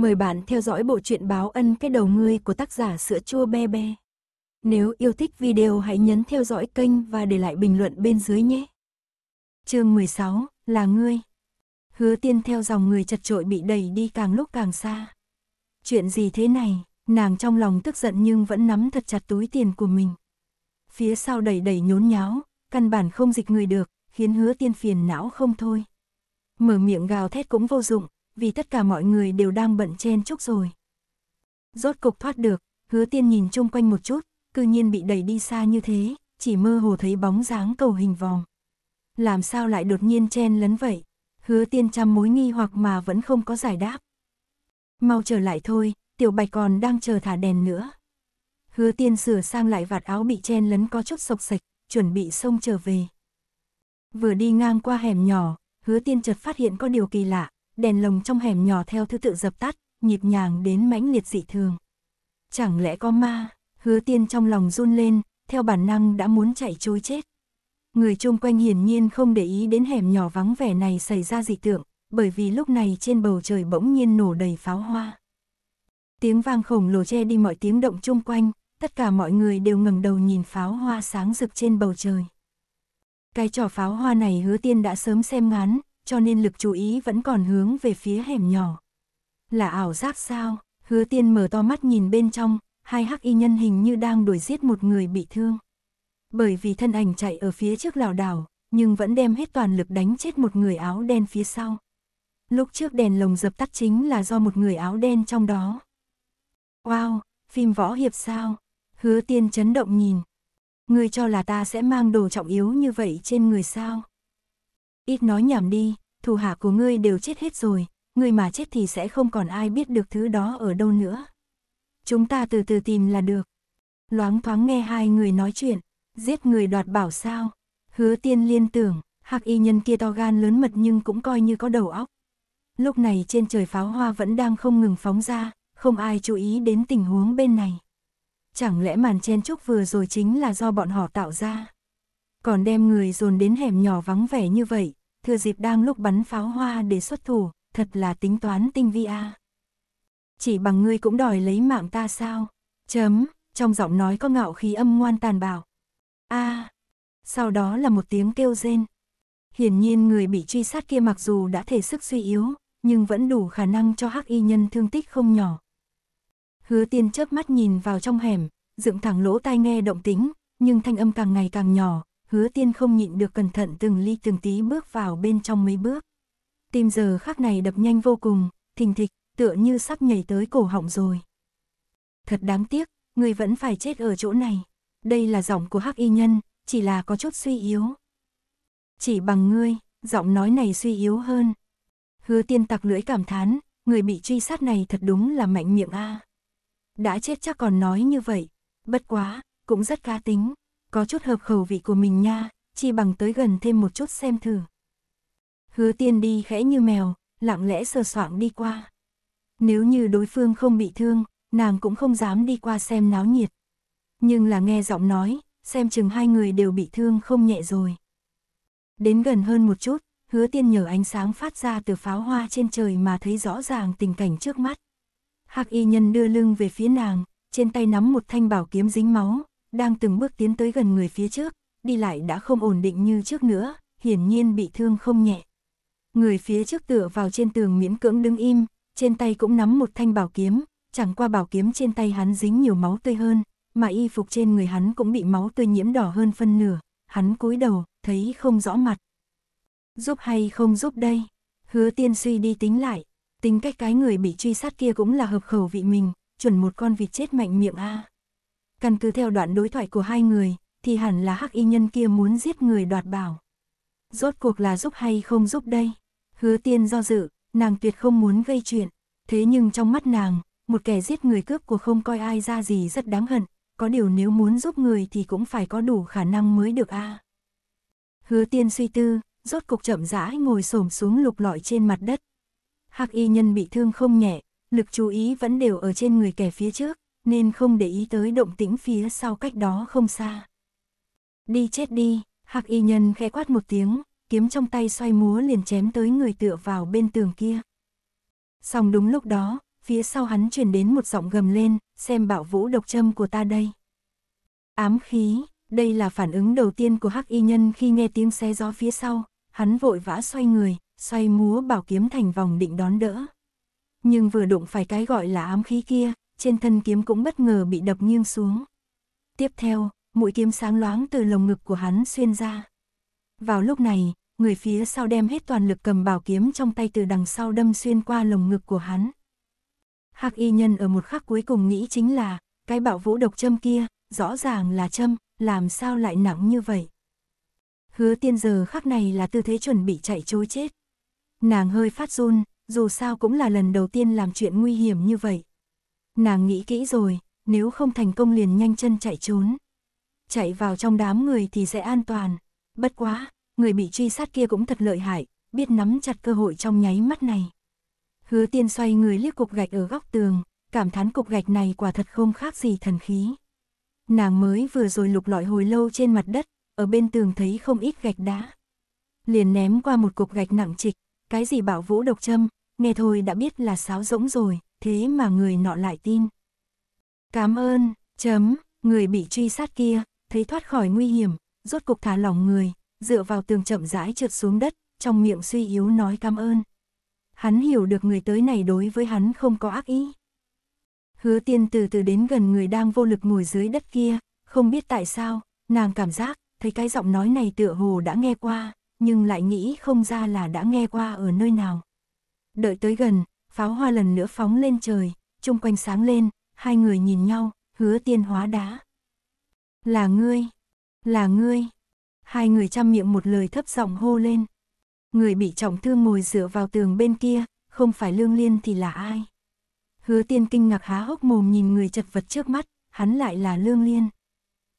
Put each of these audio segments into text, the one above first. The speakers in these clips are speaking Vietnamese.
Mời bạn theo dõi bộ truyện báo ân cái đầu ngươi của tác giả sữa chua be be. Nếu yêu thích video hãy nhấn theo dõi kênh và để lại bình luận bên dưới nhé. Chương 16, là ngươi. Hứa tiên theo dòng người chật trội bị đẩy đi càng lúc càng xa. Chuyện gì thế này, nàng trong lòng tức giận nhưng vẫn nắm thật chặt túi tiền của mình. Phía sau đẩy đẩy nhốn nháo, căn bản không dịch người được, khiến hứa tiên phiền não không thôi. Mở miệng gào thét cũng vô dụng, vì tất cả mọi người đều đang bận chen chúc rồi. Rốt cục thoát được, hứa tiên nhìn chung quanh một chút, cư nhiên bị đẩy đi xa như thế, chỉ mơ hồ thấy bóng dáng cầu hình vòng. Làm sao lại đột nhiên chen lấn vậy? Hứa tiên trăm mối nghi hoặc mà vẫn không có giải đáp. Mau trở lại thôi, tiểu bạch còn đang chờ thả đèn nữa. Hứa tiên sửa sang lại vạt áo bị chen lấn có chút sộc sạch, chuẩn bị xông trở về. Vừa đi ngang qua hẻm nhỏ, hứa tiên chợt phát hiện có điều kỳ lạ, đèn lồng trong hẻm nhỏ theo thứ tự dập tắt, nhịp nhàng đến mãnh liệt dị thường. Chẳng lẽ có ma, hứa tiên trong lòng run lên, theo bản năng đã muốn chạy trôi chết. Người chung quanh hiển nhiên không để ý đến hẻm nhỏ vắng vẻ này xảy ra dị tượng, bởi vì lúc này trên bầu trời bỗng nhiên nổ đầy pháo hoa. Tiếng vang khổng lồ che đi mọi tiếng động chung quanh, tất cả mọi người đều ngẩng đầu nhìn pháo hoa sáng rực trên bầu trời. Cái trò pháo hoa này hứa tiên đã sớm xem ngán, cho nên lực chú ý vẫn còn hướng về phía hẻm nhỏ. Là ảo giác sao? Hứa tiên mở to mắt nhìn bên trong, hai hắc y nhân hình như đang đuổi giết một người bị thương. Bởi vì thân ảnh chạy ở phía trước lảo đảo, nhưng vẫn đem hết toàn lực đánh chết một người áo đen phía sau. Lúc trước đèn lồng dập tắt chính là do một người áo đen trong đó. Wow, phim võ hiệp sao? Hứa tiên chấn động nhìn. Người cho là ta sẽ mang đồ trọng yếu như vậy trên người sao? ít nói nhảm đi, thủ hạ của ngươi đều chết hết rồi, ngươi mà chết thì sẽ không còn ai biết được thứ đó ở đâu nữa. Chúng ta từ từ tìm là được. Loáng thoáng nghe hai người nói chuyện, giết người đoạt bảo sao? Hứa Tiên liên tưởng, Hạc y nhân kia to gan lớn mật nhưng cũng coi như có đầu óc. Lúc này trên trời pháo hoa vẫn đang không ngừng phóng ra, không ai chú ý đến tình huống bên này. Chẳng lẽ màn chen trúc vừa rồi chính là do bọn họ tạo ra? Còn đem người dồn đến hẻm nhỏ vắng vẻ như vậy, thừa dịp đang lúc bắn pháo hoa để xuất thủ, thật là tính toán tinh vi a. À. Chỉ bằng ngươi cũng đòi lấy mạng ta sao? Chấm, trong giọng nói có ngạo khí âm ngoan tàn bạo. A. À, sau đó là một tiếng kêu rên. Hiển nhiên người bị truy sát kia mặc dù đã thể sức suy yếu, nhưng vẫn đủ khả năng cho hắc y nhân thương tích không nhỏ. Hứa tiên chớp mắt nhìn vào trong hẻm, dựng thẳng lỗ tai nghe động tính, nhưng thanh âm càng ngày càng nhỏ, hứa tiên không nhịn được cẩn thận từng ly từng tí bước vào bên trong mấy bước. Tim giờ khắc này đập nhanh vô cùng, thình thịch, tựa như sắp nhảy tới cổ họng rồi. Thật đáng tiếc, người vẫn phải chết ở chỗ này. Đây là giọng của hắc y nhân, chỉ là có chút suy yếu. Chỉ bằng ngươi, giọng nói này suy yếu hơn. Hứa tiên tặc lưỡi cảm thán, người bị truy sát này thật đúng là mạnh miệng a. Đã chết chắc còn nói như vậy, bất quá, cũng rất cá tính có chút hợp khẩu vị của mình nha, chi bằng tới gần thêm một chút xem thử. Hứa tiên đi khẽ như mèo, lặng lẽ sờ soạng đi qua. Nếu như đối phương không bị thương, nàng cũng không dám đi qua xem náo nhiệt. Nhưng là nghe giọng nói, xem chừng hai người đều bị thương không nhẹ rồi. Đến gần hơn một chút, hứa tiên nhờ ánh sáng phát ra từ pháo hoa trên trời mà thấy rõ ràng tình cảnh trước mắt. Hạc y nhân đưa lưng về phía nàng, trên tay nắm một thanh bảo kiếm dính máu, đang từng bước tiến tới gần người phía trước, đi lại đã không ổn định như trước nữa, hiển nhiên bị thương không nhẹ. Người phía trước tựa vào trên tường miễn cưỡng đứng im, trên tay cũng nắm một thanh bảo kiếm, chẳng qua bảo kiếm trên tay hắn dính nhiều máu tươi hơn, mà y phục trên người hắn cũng bị máu tươi nhiễm đỏ hơn phân nửa, hắn cúi đầu, thấy không rõ mặt. Giúp hay không giúp đây? Hứa tiên suy đi tính lại, tính cách cái người bị truy sát kia cũng là hợp khẩu vị mình, chuẩn một con vịt chết mạnh miệng a. À. Căn cứ theo đoạn đối thoại của hai người, thì hẳn là hắc y nhân kia muốn giết người đoạt bảo. Rốt cuộc là giúp hay không giúp đây? Hứa tiên do dự, nàng tuyệt không muốn gây chuyện. Thế nhưng trong mắt nàng, một kẻ giết người cướp của không coi ai ra gì rất đáng hận. Có điều nếu muốn giúp người thì cũng phải có đủ khả năng mới được a. À. Hứa tiên suy tư, rốt cục chậm rãi ngồi xổm xuống lục lọi trên mặt đất. Hắc y nhân bị thương không nhẹ, lực chú ý vẫn đều ở trên người kẻ phía trước, nên không để ý tới động tĩnh phía sau cách đó không xa. Đi chết đi, hắc y nhân khẽ quát một tiếng, kiếm trong tay xoay múa liền chém tới người tựa vào bên tường kia. Xong đúng lúc đó, phía sau hắn truyền đến một giọng gầm lên, xem bảo vũ độc châm của ta đây. Ám khí, đây là phản ứng đầu tiên của hắc y nhân khi nghe tiếng xe gió phía sau, hắn vội vã xoay người, xoay múa bảo kiếm thành vòng định đón đỡ. Nhưng vừa đụng phải cái gọi là ám khí kia, trên thân kiếm cũng bất ngờ bị đập nghiêng xuống. Tiếp theo, mũi kiếm sáng loáng từ lồng ngực của hắn xuyên ra. Vào lúc này, người phía sau đem hết toàn lực cầm bảo kiếm trong tay từ đằng sau đâm xuyên qua lồng ngực của hắn. Hắc y nhân ở một khắc cuối cùng nghĩ chính là, cái bạo vũ độc châm kia, rõ ràng là châm, làm sao lại nặng như vậy. Hứa tiên giờ khắc này là tư thế chuẩn bị chạy chối chết. Nàng hơi phát run, dù sao cũng là lần đầu tiên làm chuyện nguy hiểm như vậy, Nàng nghĩ kỹ rồi, nếu không thành công liền nhanh chân chạy trốn. Chạy vào trong đám người thì sẽ an toàn. Bất quá, người bị truy sát kia cũng thật lợi hại, biết nắm chặt cơ hội trong nháy mắt này. Hứa tiên xoay người liếc cục gạch ở góc tường, cảm thán cục gạch này quả thật không khác gì thần khí. Nàng mới vừa rồi lục lọi hồi lâu trên mặt đất, ở bên tường thấy không ít gạch đá. Liền ném qua một cục gạch nặng trịch, cái gì bảo vũ độc châm, nghe thôi đã biết là sáo rỗng rồi, thế mà người nọ lại tin. Cảm ơn, chấm, người bị truy sát kia, thấy thoát khỏi nguy hiểm, rốt cục thả lỏng người, dựa vào tường chậm rãi trượt xuống đất, trong miệng suy yếu nói cảm ơn. Hắn hiểu được người tới này đối với hắn không có ác ý. Hứa tiên từ từ đến gần người đang vô lực ngồi dưới đất kia, không biết tại sao, nàng cảm giác, thấy cái giọng nói này tựa hồ đã nghe qua, nhưng lại nghĩ không ra là đã nghe qua ở nơi nào. Đợi tới gần, pháo hoa lần nữa phóng lên trời, chung quanh sáng lên, hai người nhìn nhau, hứa tiên hóa đá. Là ngươi, là ngươi. Hai người chăm miệng một lời thấp giọng hô lên. Người bị trọng thương ngồi dựa vào tường bên kia, không phải lương liên thì là ai? Hứa tiên kinh ngạc há hốc mồm nhìn người chật vật trước mắt, hắn lại là lương liên.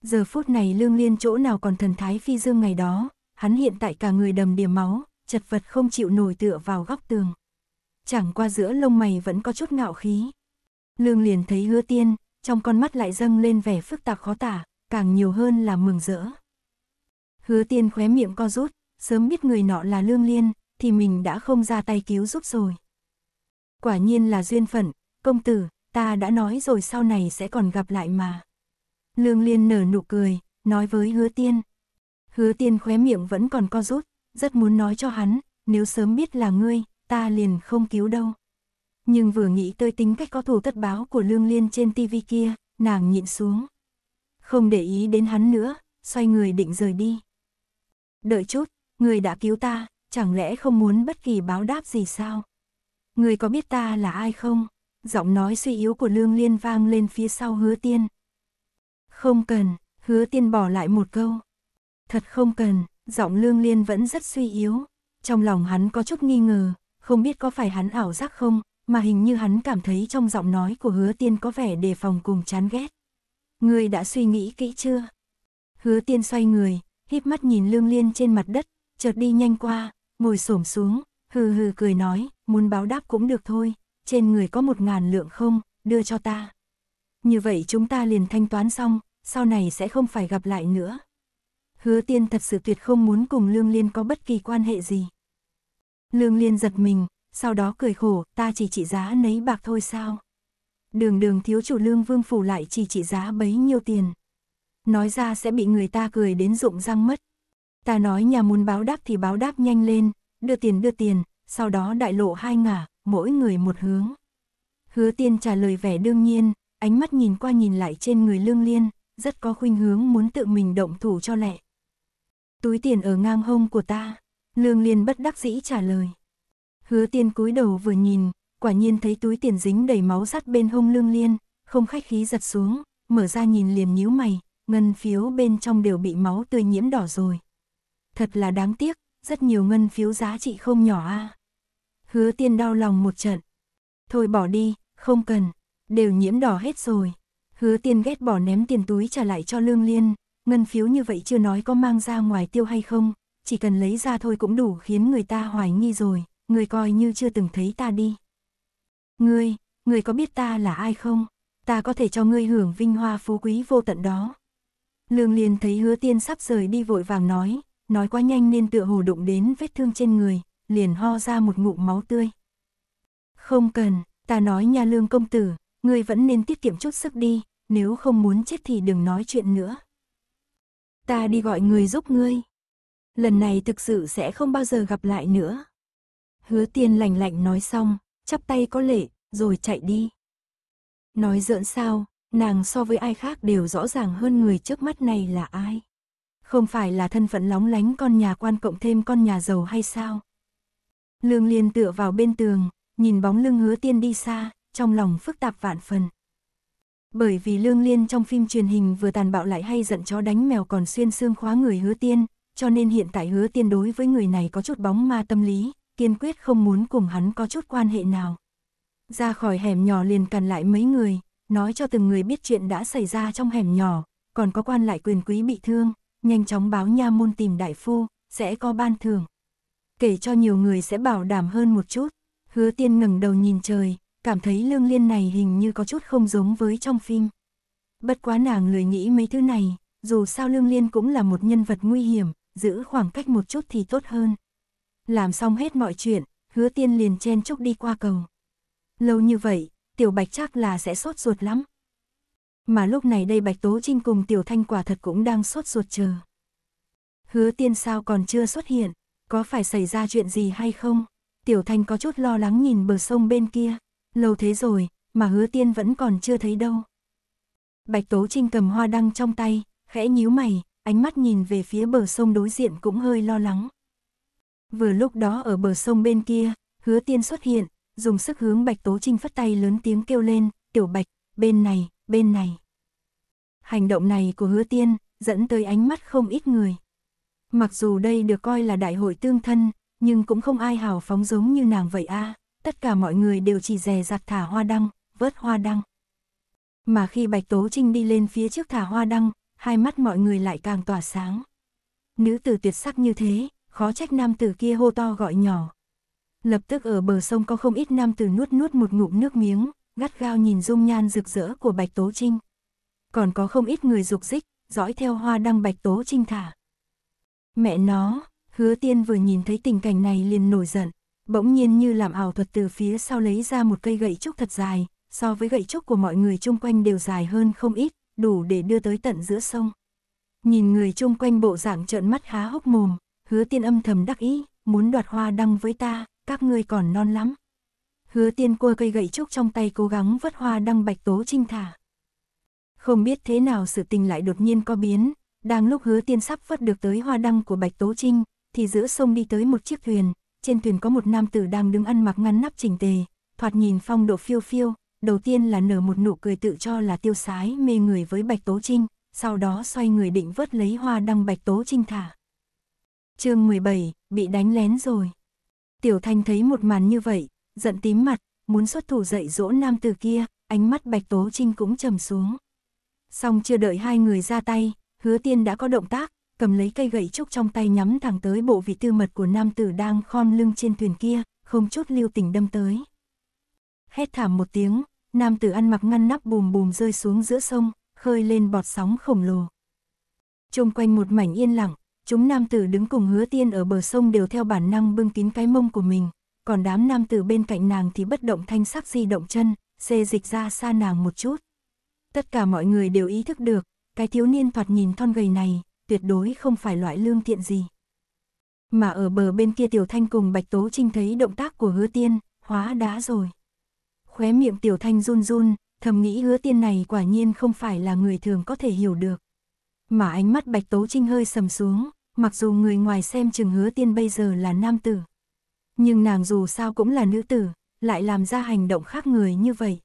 Giờ phút này lương liên chỗ nào còn thần thái phi dương ngày đó, hắn hiện tại cả người đầm đìa máu, chật vật không chịu nổi tựa vào góc tường chẳng qua giữa lông mày vẫn có chút ngạo khí. Lương liền thấy hứa tiên, trong con mắt lại dâng lên vẻ phức tạp khó tả, càng nhiều hơn là mừng rỡ. Hứa tiên khóe miệng co rút, sớm biết người nọ là lương liên, thì mình đã không ra tay cứu giúp rồi. Quả nhiên là duyên phận, công tử, ta đã nói rồi sau này sẽ còn gặp lại mà. Lương liên nở nụ cười, nói với hứa tiên. Hứa tiên khóe miệng vẫn còn co rút, rất muốn nói cho hắn, nếu sớm biết là ngươi, ta liền không cứu đâu. Nhưng vừa nghĩ tới tính cách có thù tất báo của Lương Liên trên tivi kia, nàng nhịn xuống. Không để ý đến hắn nữa, xoay người định rời đi. Đợi chút, người đã cứu ta, chẳng lẽ không muốn bất kỳ báo đáp gì sao? Người có biết ta là ai không? Giọng nói suy yếu của Lương Liên vang lên phía sau hứa tiên. Không cần, hứa tiên bỏ lại một câu. Thật không cần, giọng Lương Liên vẫn rất suy yếu. Trong lòng hắn có chút nghi ngờ, không biết có phải hắn ảo giác không, mà hình như hắn cảm thấy trong giọng nói của hứa tiên có vẻ đề phòng cùng chán ghét. Người đã suy nghĩ kỹ chưa? Hứa tiên xoay người, híp mắt nhìn lương liên trên mặt đất, chợt đi nhanh qua, ngồi xổm xuống, hừ hừ cười nói, muốn báo đáp cũng được thôi, trên người có một ngàn lượng không, đưa cho ta. Như vậy chúng ta liền thanh toán xong, sau này sẽ không phải gặp lại nữa. Hứa tiên thật sự tuyệt không muốn cùng lương liên có bất kỳ quan hệ gì. Lương Liên giật mình, sau đó cười khổ, ta chỉ trị giá nấy bạc thôi sao? Đường đường thiếu chủ lương vương phủ lại chỉ trị giá bấy nhiêu tiền. Nói ra sẽ bị người ta cười đến rụng răng mất. Ta nói nhà muốn báo đáp thì báo đáp nhanh lên, đưa tiền đưa tiền, sau đó đại lộ hai ngả, mỗi người một hướng. Hứa tiên trả lời vẻ đương nhiên, ánh mắt nhìn qua nhìn lại trên người lương liên, rất có khuynh hướng muốn tự mình động thủ cho lẹ. Túi tiền ở ngang hông của ta. Lương Liên bất đắc dĩ trả lời. Hứa tiên cúi đầu vừa nhìn, quả nhiên thấy túi tiền dính đầy máu sắt bên hông Lương Liên, không khách khí giật xuống, mở ra nhìn liền nhíu mày, ngân phiếu bên trong đều bị máu tươi nhiễm đỏ rồi. Thật là đáng tiếc, rất nhiều ngân phiếu giá trị không nhỏ a. Hứa tiên đau lòng một trận. Thôi bỏ đi, không cần, đều nhiễm đỏ hết rồi. Hứa tiên ghét bỏ ném tiền túi trả lại cho Lương Liên, ngân phiếu như vậy chưa nói có mang ra ngoài tiêu hay không, chỉ cần lấy ra thôi cũng đủ khiến người ta hoài nghi rồi, người coi như chưa từng thấy ta đi. Ngươi, ngươi có biết ta là ai không? Ta có thể cho ngươi hưởng vinh hoa phú quý vô tận đó. Lương liền thấy hứa tiên sắp rời đi vội vàng nói, nói quá nhanh nên tựa hồ đụng đến vết thương trên người, liền ho ra một ngụm máu tươi. Không cần, ta nói nha lương công tử, ngươi vẫn nên tiết kiệm chút sức đi, nếu không muốn chết thì đừng nói chuyện nữa. Ta đi gọi người giúp ngươi lần này thực sự sẽ không bao giờ gặp lại nữa. Hứa tiên lành lạnh nói xong, chắp tay có lệ, rồi chạy đi. Nói giỡn sao, nàng so với ai khác đều rõ ràng hơn người trước mắt này là ai. Không phải là thân phận lóng lánh con nhà quan cộng thêm con nhà giàu hay sao? Lương Liên tựa vào bên tường, nhìn bóng lưng hứa tiên đi xa, trong lòng phức tạp vạn phần. Bởi vì Lương Liên trong phim truyền hình vừa tàn bạo lại hay giận chó đánh mèo còn xuyên xương khóa người hứa tiên, cho nên hiện tại hứa tiên đối với người này có chút bóng ma tâm lý, kiên quyết không muốn cùng hắn có chút quan hệ nào. Ra khỏi hẻm nhỏ liền cần lại mấy người, nói cho từng người biết chuyện đã xảy ra trong hẻm nhỏ, còn có quan lại quyền quý bị thương, nhanh chóng báo nha môn tìm đại phu, sẽ có ban thưởng. Kể cho nhiều người sẽ bảo đảm hơn một chút, hứa tiên ngẩng đầu nhìn trời, cảm thấy lương liên này hình như có chút không giống với trong phim. Bất quá nàng lười nghĩ mấy thứ này, dù sao lương liên cũng là một nhân vật nguy hiểm, giữ khoảng cách một chút thì tốt hơn. Làm xong hết mọi chuyện, hứa tiên liền chen chúc đi qua cầu. Lâu như vậy, tiểu bạch chắc là sẽ sốt ruột lắm. Mà lúc này đây bạch tố trinh cùng tiểu thanh quả thật cũng đang sốt ruột chờ. Hứa tiên sao còn chưa xuất hiện, có phải xảy ra chuyện gì hay không? Tiểu thanh có chút lo lắng nhìn bờ sông bên kia, lâu thế rồi, mà hứa tiên vẫn còn chưa thấy đâu. Bạch tố trinh cầm hoa đăng trong tay, khẽ nhíu mày, ánh mắt nhìn về phía bờ sông đối diện cũng hơi lo lắng. Vừa lúc đó ở bờ sông bên kia, hứa tiên xuất hiện, dùng sức hướng Bạch Tố Trinh phất tay lớn tiếng kêu lên, tiểu Bạch, bên này, bên này. Hành động này của hứa tiên, dẫn tới ánh mắt không ít người. Mặc dù đây được coi là đại hội tương thân, nhưng cũng không ai hào phóng giống như nàng vậy a tất cả mọi người đều chỉ dè dặt thả hoa đăng, vớt hoa đăng. Mà khi Bạch Tố Trinh đi lên phía trước thả hoa đăng, hai mắt mọi người lại càng tỏa sáng. Nữ tử tuyệt sắc như thế, khó trách nam tử kia hô to gọi nhỏ. Lập tức ở bờ sông có không ít nam tử nuốt nuốt một ngụm nước miếng, gắt gao nhìn dung nhan rực rỡ của Bạch Tố Trinh. Còn có không ít người dục dích, dõi theo hoa đăng Bạch Tố Trinh thả. Mẹ nó, hứa tiên vừa nhìn thấy tình cảnh này liền nổi giận, bỗng nhiên như làm ảo thuật từ phía sau lấy ra một cây gậy trúc thật dài, so với gậy trúc của mọi người chung quanh đều dài hơn không ít, đủ để đưa tới tận giữa sông. Nhìn người chung quanh bộ dạng trợn mắt há hốc mồm, hứa tiên âm thầm đắc ý, muốn đoạt hoa đăng với ta, các ngươi còn non lắm. Hứa tiên cua cây gậy trúc trong tay cố gắng vớt hoa đăng bạch tố trinh thả. Không biết thế nào sự tình lại đột nhiên có biến, đang lúc hứa tiên sắp vớt được tới hoa đăng của bạch tố trinh, thì giữa sông đi tới một chiếc thuyền, trên thuyền có một nam tử đang đứng ăn mặc ngăn nắp chỉnh tề, thoạt nhìn phong độ phiêu phiêu, đầu tiên là nở một nụ cười tự cho là tiêu sái mê người với Bạch Tố Trinh, sau đó xoay người định vớt lấy hoa đăng Bạch Tố Trinh thả. chương 17, bị đánh lén rồi. Tiểu Thanh thấy một màn như vậy, giận tím mặt, muốn xuất thủ dạy dỗ nam từ kia, ánh mắt Bạch Tố Trinh cũng trầm xuống. Xong chưa đợi hai người ra tay, hứa tiên đã có động tác, cầm lấy cây gậy trúc trong tay nhắm thẳng tới bộ vị tư mật của nam tử đang khom lưng trên thuyền kia, không chút lưu tình đâm tới. Hét thảm một tiếng, nam tử ăn mặc ngăn nắp bùm bùm rơi xuống giữa sông, khơi lên bọt sóng khổng lồ. Trông quanh một mảnh yên lặng, chúng nam tử đứng cùng hứa tiên ở bờ sông đều theo bản năng bưng kín cái mông của mình, còn đám nam tử bên cạnh nàng thì bất động thanh sắc di động chân, xê dịch ra xa nàng một chút. Tất cả mọi người đều ý thức được, cái thiếu niên thoạt nhìn thon gầy này, tuyệt đối không phải loại lương thiện gì. Mà ở bờ bên kia Tiểu Thanh cùng Bạch Tố Trinh thấy động tác của hứa tiên, hóa đá rồi khóe miệng tiểu thanh run run, thầm nghĩ hứa tiên này quả nhiên không phải là người thường có thể hiểu được. Mà ánh mắt bạch tố trinh hơi sầm xuống, mặc dù người ngoài xem chừng hứa tiên bây giờ là nam tử. Nhưng nàng dù sao cũng là nữ tử, lại làm ra hành động khác người như vậy.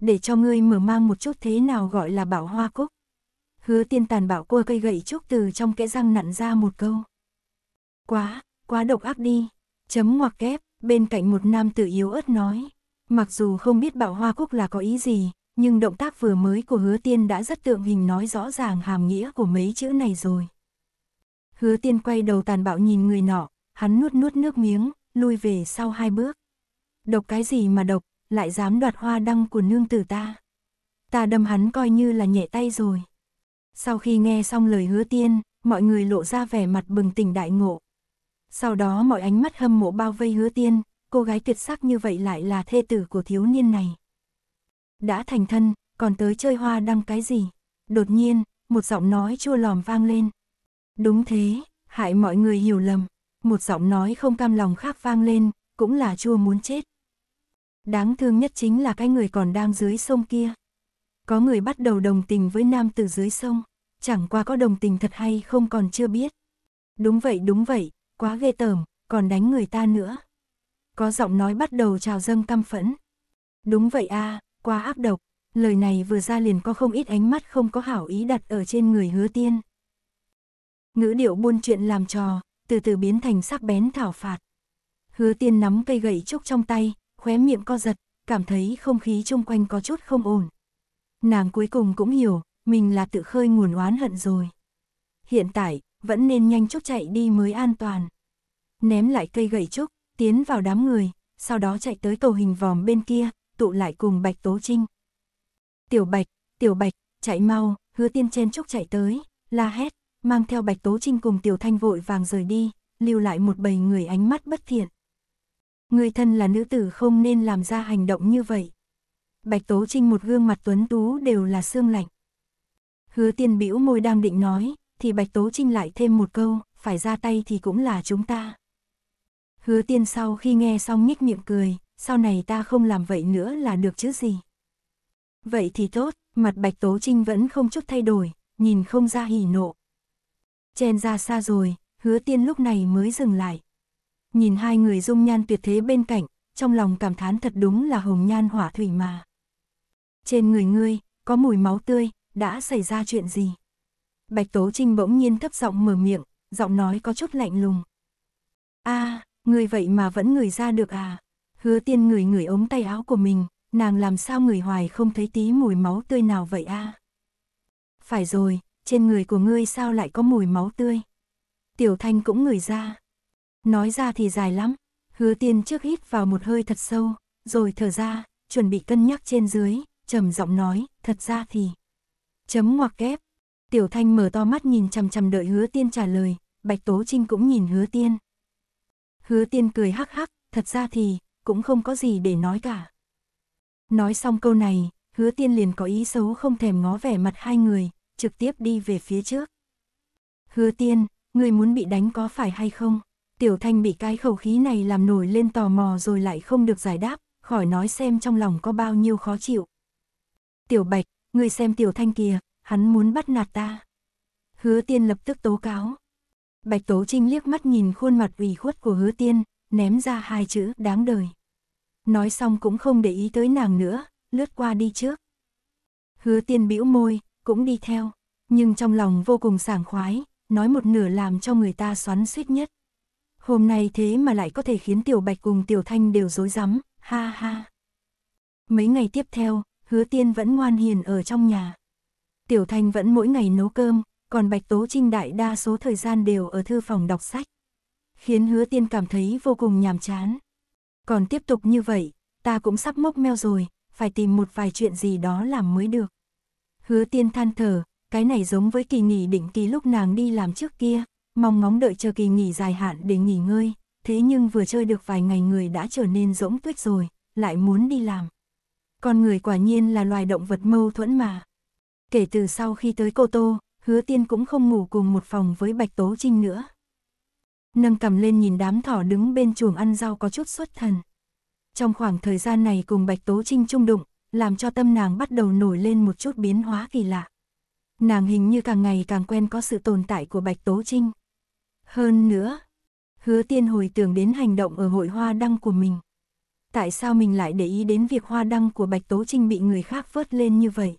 Để cho ngươi mở mang một chút thế nào gọi là bảo hoa cúc. Hứa tiên tàn bảo cua cây gậy trúc từ trong kẽ răng nặn ra một câu. Quá, quá độc ác đi. Chấm ngoặc kép, bên cạnh một nam tử yếu ớt nói. Mặc dù không biết bạo hoa cúc là có ý gì, nhưng động tác vừa mới của hứa tiên đã rất tượng hình nói rõ ràng hàm nghĩa của mấy chữ này rồi. Hứa tiên quay đầu tàn bạo nhìn người nọ, hắn nuốt nuốt nước miếng, lui về sau hai bước. Độc cái gì mà độc, lại dám đoạt hoa đăng của nương tử ta. Ta đâm hắn coi như là nhẹ tay rồi. Sau khi nghe xong lời hứa tiên, mọi người lộ ra vẻ mặt bừng tỉnh đại ngộ. Sau đó mọi ánh mắt hâm mộ bao vây hứa tiên, cô gái tuyệt sắc như vậy lại là thê tử của thiếu niên này. Đã thành thân, còn tới chơi hoa đăng cái gì? Đột nhiên, một giọng nói chua lòm vang lên. Đúng thế, hại mọi người hiểu lầm. Một giọng nói không cam lòng khác vang lên, cũng là chua muốn chết. Đáng thương nhất chính là cái người còn đang dưới sông kia. Có người bắt đầu đồng tình với nam từ dưới sông, chẳng qua có đồng tình thật hay không còn chưa biết. Đúng vậy đúng vậy, quá ghê tởm, còn đánh người ta nữa có giọng nói bắt đầu trào dâng căm phẫn. Đúng vậy a, à, quá áp độc, lời này vừa ra liền có không ít ánh mắt không có hảo ý đặt ở trên người hứa tiên. Ngữ điệu buôn chuyện làm trò, từ từ biến thành sắc bén thảo phạt. Hứa tiên nắm cây gậy trúc trong tay, khóe miệng co giật, cảm thấy không khí chung quanh có chút không ổn. Nàng cuối cùng cũng hiểu, mình là tự khơi nguồn oán hận rồi. Hiện tại, vẫn nên nhanh chút chạy đi mới an toàn. Ném lại cây gậy trúc, tiến vào đám người, sau đó chạy tới cầu hình vòm bên kia, tụ lại cùng Bạch Tố Trinh. Tiểu Bạch, Tiểu Bạch, chạy mau, hứa tiên chen chúc chạy tới, la hét, mang theo Bạch Tố Trinh cùng Tiểu Thanh vội vàng rời đi, lưu lại một bầy người ánh mắt bất thiện. Người thân là nữ tử không nên làm ra hành động như vậy. Bạch Tố Trinh một gương mặt tuấn tú đều là xương lạnh. Hứa tiên bĩu môi đang định nói, thì Bạch Tố Trinh lại thêm một câu, phải ra tay thì cũng là chúng ta. Hứa tiên sau khi nghe xong nhích miệng cười, sau này ta không làm vậy nữa là được chứ gì. Vậy thì tốt, mặt Bạch Tố Trinh vẫn không chút thay đổi, nhìn không ra hỉ nộ. Chen ra xa rồi, hứa tiên lúc này mới dừng lại. Nhìn hai người dung nhan tuyệt thế bên cạnh, trong lòng cảm thán thật đúng là hồng nhan hỏa thủy mà. Trên người ngươi, có mùi máu tươi, đã xảy ra chuyện gì? Bạch Tố Trinh bỗng nhiên thấp giọng mở miệng, giọng nói có chút lạnh lùng. a à, Người vậy mà vẫn người ra được à? Hứa tiên người người ống tay áo của mình, nàng làm sao người hoài không thấy tí mùi máu tươi nào vậy a? À? Phải rồi, trên người của ngươi sao lại có mùi máu tươi? Tiểu thanh cũng người ra. Nói ra thì dài lắm, hứa tiên trước hít vào một hơi thật sâu, rồi thở ra, chuẩn bị cân nhắc trên dưới, trầm giọng nói, thật ra thì. Chấm ngoặc kép, tiểu thanh mở to mắt nhìn chằm chằm đợi hứa tiên trả lời, bạch tố trinh cũng nhìn hứa tiên. Hứa tiên cười hắc hắc, thật ra thì, cũng không có gì để nói cả. Nói xong câu này, hứa tiên liền có ý xấu không thèm ngó vẻ mặt hai người, trực tiếp đi về phía trước. Hứa tiên, người muốn bị đánh có phải hay không? Tiểu thanh bị cái khẩu khí này làm nổi lên tò mò rồi lại không được giải đáp, khỏi nói xem trong lòng có bao nhiêu khó chịu. Tiểu bạch, người xem tiểu thanh kìa, hắn muốn bắt nạt ta. Hứa tiên lập tức tố cáo. Bạch Tố Trinh liếc mắt nhìn khuôn mặt ủy khuất của hứa tiên, ném ra hai chữ đáng đời. Nói xong cũng không để ý tới nàng nữa, lướt qua đi trước. Hứa tiên bĩu môi, cũng đi theo, nhưng trong lòng vô cùng sảng khoái, nói một nửa làm cho người ta xoắn suýt nhất. Hôm nay thế mà lại có thể khiến Tiểu Bạch cùng Tiểu Thanh đều dối rắm, ha ha. Mấy ngày tiếp theo, hứa tiên vẫn ngoan hiền ở trong nhà. Tiểu Thanh vẫn mỗi ngày nấu cơm, còn Bạch Tố Trinh đại đa số thời gian đều ở thư phòng đọc sách. Khiến hứa tiên cảm thấy vô cùng nhàm chán. Còn tiếp tục như vậy, ta cũng sắp mốc meo rồi, phải tìm một vài chuyện gì đó làm mới được. Hứa tiên than thở, cái này giống với kỳ nghỉ định kỳ lúc nàng đi làm trước kia, mong ngóng đợi chờ kỳ nghỉ dài hạn để nghỉ ngơi, thế nhưng vừa chơi được vài ngày người đã trở nên rỗng tuyết rồi, lại muốn đi làm. Con người quả nhiên là loài động vật mâu thuẫn mà. Kể từ sau khi tới Cô Tô, hứa tiên cũng không ngủ cùng một phòng với Bạch Tố Trinh nữa. Nâng cầm lên nhìn đám thỏ đứng bên chuồng ăn rau có chút xuất thần. Trong khoảng thời gian này cùng Bạch Tố Trinh chung đụng, làm cho tâm nàng bắt đầu nổi lên một chút biến hóa kỳ lạ. Nàng hình như càng ngày càng quen có sự tồn tại của Bạch Tố Trinh. Hơn nữa, hứa tiên hồi tưởng đến hành động ở hội hoa đăng của mình. Tại sao mình lại để ý đến việc hoa đăng của Bạch Tố Trinh bị người khác vớt lên như vậy?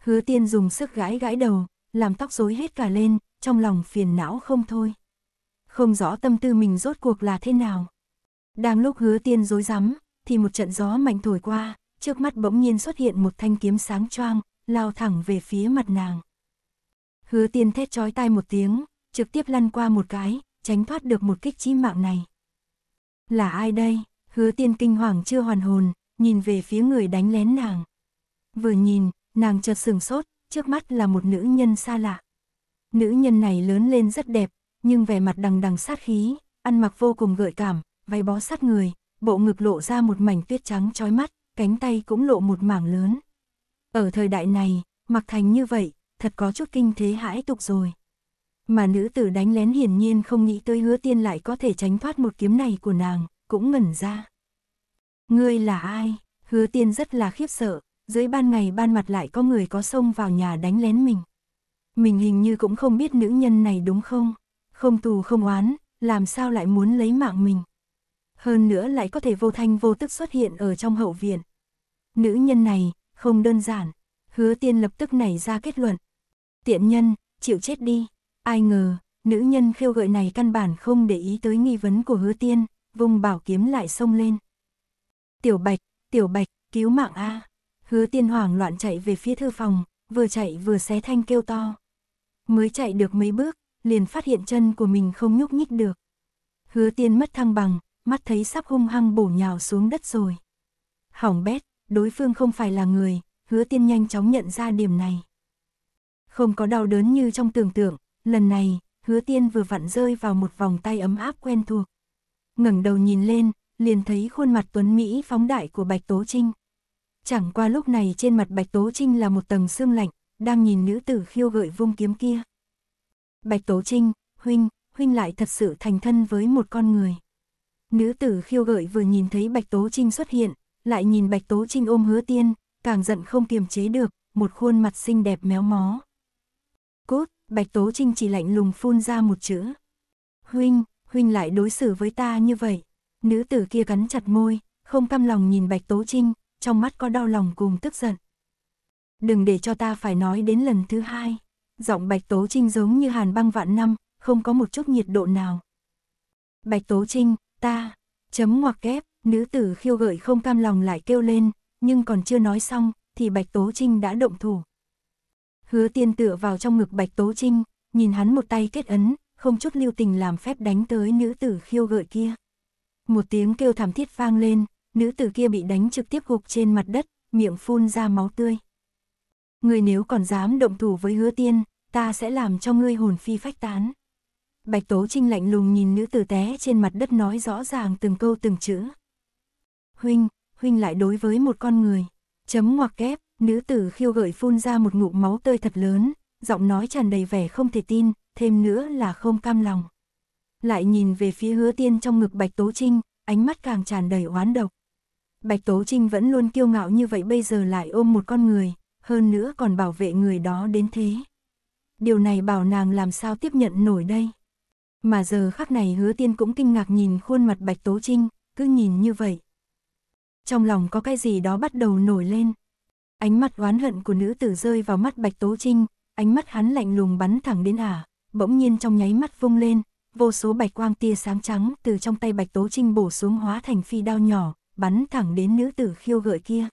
Hứa tiên dùng sức gãi gãi đầu, làm tóc rối hết cả lên, trong lòng phiền não không thôi. Không rõ tâm tư mình rốt cuộc là thế nào. Đang lúc hứa tiên rối rắm, thì một trận gió mạnh thổi qua, trước mắt bỗng nhiên xuất hiện một thanh kiếm sáng choang, lao thẳng về phía mặt nàng. Hứa tiên thét chói tai một tiếng, trực tiếp lăn qua một cái, tránh thoát được một kích chi mạng này. Là ai đây? Hứa tiên kinh hoàng chưa hoàn hồn, nhìn về phía người đánh lén nàng. Vừa nhìn, nàng chợt sừng sốt, trước mắt là một nữ nhân xa lạ. Nữ nhân này lớn lên rất đẹp, nhưng vẻ mặt đằng đằng sát khí, ăn mặc vô cùng gợi cảm, váy bó sát người, bộ ngực lộ ra một mảnh tuyết trắng trói mắt, cánh tay cũng lộ một mảng lớn. Ở thời đại này, mặc thành như vậy, thật có chút kinh thế hãi tục rồi. Mà nữ tử đánh lén hiển nhiên không nghĩ tới hứa tiên lại có thể tránh thoát một kiếm này của nàng, cũng ngẩn ra. Ngươi là ai? Hứa tiên rất là khiếp sợ, dưới ban ngày ban mặt lại có người có xông vào nhà đánh lén mình. Mình hình như cũng không biết nữ nhân này đúng không? Không tù không oán, làm sao lại muốn lấy mạng mình? Hơn nữa lại có thể vô thanh vô tức xuất hiện ở trong hậu viện. Nữ nhân này, không đơn giản. Hứa tiên lập tức nảy ra kết luận. Tiện nhân, chịu chết đi. Ai ngờ, nữ nhân khiêu gợi này căn bản không để ý tới nghi vấn của hứa tiên, vùng bảo kiếm lại xông lên. Tiểu bạch, tiểu bạch, cứu mạng A. Hứa tiên hoảng loạn chạy về phía thư phòng, vừa chạy vừa xé thanh kêu to. Mới chạy được mấy bước, liền phát hiện chân của mình không nhúc nhích được. Hứa tiên mất thăng bằng, mắt thấy sắp hung hăng bổ nhào xuống đất rồi. Hỏng bét, đối phương không phải là người, hứa tiên nhanh chóng nhận ra điểm này. Không có đau đớn như trong tưởng tượng, lần này, hứa tiên vừa vặn rơi vào một vòng tay ấm áp quen thuộc. ngẩng đầu nhìn lên, liền thấy khuôn mặt tuấn Mỹ phóng đại của Bạch Tố Trinh. Chẳng qua lúc này trên mặt Bạch Tố Trinh là một tầng xương lạnh, đang nhìn nữ tử khiêu gợi vung kiếm kia. Bạch Tố Trinh, huynh, huynh lại thật sự thành thân với một con người. Nữ tử khiêu gợi vừa nhìn thấy Bạch Tố Trinh xuất hiện, lại nhìn Bạch Tố Trinh ôm hứa tiên, càng giận không kiềm chế được, một khuôn mặt xinh đẹp méo mó. Cốt, Bạch Tố Trinh chỉ lạnh lùng phun ra một chữ. Huynh, huynh lại đối xử với ta như vậy. Nữ tử kia cắn chặt môi, không cam lòng nhìn Bạch Tố Trinh, trong mắt có đau lòng cùng tức giận. Đừng để cho ta phải nói đến lần thứ hai. Giọng Bạch Tố Trinh giống như hàn băng vạn năm, không có một chút nhiệt độ nào. Bạch Tố Trinh, ta, chấm ngoặc kép, nữ tử khiêu gợi không cam lòng lại kêu lên, nhưng còn chưa nói xong, thì Bạch Tố Trinh đã động thủ. Hứa tiên tựa vào trong ngực Bạch Tố Trinh, nhìn hắn một tay kết ấn, không chút lưu tình làm phép đánh tới nữ tử khiêu gợi kia. Một tiếng kêu thảm thiết vang lên, nữ tử kia bị đánh trực tiếp gục trên mặt đất, miệng phun ra máu tươi. người nếu còn dám động thủ với hứa tiên, ta sẽ làm cho ngươi hồn phi phách tán. Bạch Tố Trinh lạnh lùng nhìn nữ tử té trên mặt đất nói rõ ràng từng câu từng chữ. Huynh, huynh lại đối với một con người. Chấm ngoặc kép, nữ tử khiêu gợi phun ra một ngụm máu tươi thật lớn, giọng nói tràn đầy vẻ không thể tin, thêm nữa là không cam lòng. Lại nhìn về phía hứa tiên trong ngực Bạch Tố Trinh, ánh mắt càng tràn đầy oán độc. Bạch Tố Trinh vẫn luôn kiêu ngạo như vậy bây giờ lại ôm một con người, hơn nữa còn bảo vệ người đó đến thế. Điều này bảo nàng làm sao tiếp nhận nổi đây. Mà giờ khắc này hứa tiên cũng kinh ngạc nhìn khuôn mặt Bạch Tố Trinh, cứ nhìn như vậy. Trong lòng có cái gì đó bắt đầu nổi lên. Ánh mắt oán hận của nữ tử rơi vào mắt Bạch Tố Trinh, ánh mắt hắn lạnh lùng bắn thẳng đến ả, bỗng nhiên trong nháy mắt vung lên, vô số bạch quang tia sáng trắng từ trong tay Bạch Tố Trinh bổ xuống hóa thành phi đao nhỏ, bắn thẳng đến nữ tử khiêu gợi kia.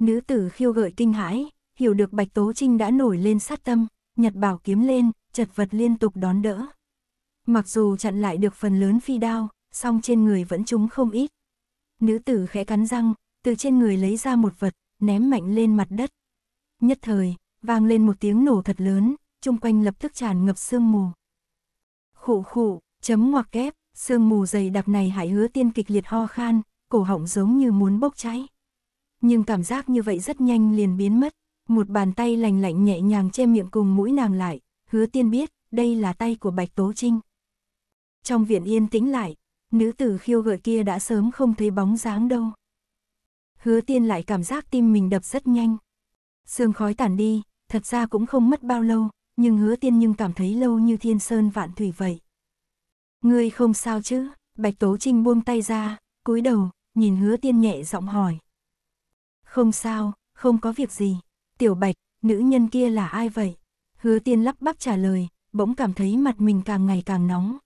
Nữ tử khiêu gợi kinh hãi, hiểu được Bạch Tố Trinh đã nổi lên sát tâm, nhật bảo kiếm lên, chật vật liên tục đón đỡ. Mặc dù chặn lại được phần lớn phi đao, song trên người vẫn trúng không ít. Nữ tử khẽ cắn răng, từ trên người lấy ra một vật, ném mạnh lên mặt đất. Nhất thời, vang lên một tiếng nổ thật lớn, chung quanh lập tức tràn ngập sương mù. Khụ khụ, chấm ngoặc kép, sương mù dày đặc này hãy hứa tiên kịch liệt ho khan, cổ họng giống như muốn bốc cháy. Nhưng cảm giác như vậy rất nhanh liền biến mất, một bàn tay lành lạnh nhẹ nhàng che miệng cùng mũi nàng lại, hứa tiên biết, đây là tay của Bạch Tố Trinh. Trong viện yên tĩnh lại, nữ tử khiêu gợi kia đã sớm không thấy bóng dáng đâu. Hứa tiên lại cảm giác tim mình đập rất nhanh. Sương khói tản đi, thật ra cũng không mất bao lâu, nhưng hứa tiên nhưng cảm thấy lâu như thiên sơn vạn thủy vậy. Ngươi không sao chứ, Bạch Tố Trinh buông tay ra, cúi đầu, nhìn hứa tiên nhẹ giọng hỏi. Không sao, không có việc gì. Tiểu Bạch, nữ nhân kia là ai vậy? Hứa tiên lắp bắp trả lời, bỗng cảm thấy mặt mình càng ngày càng nóng.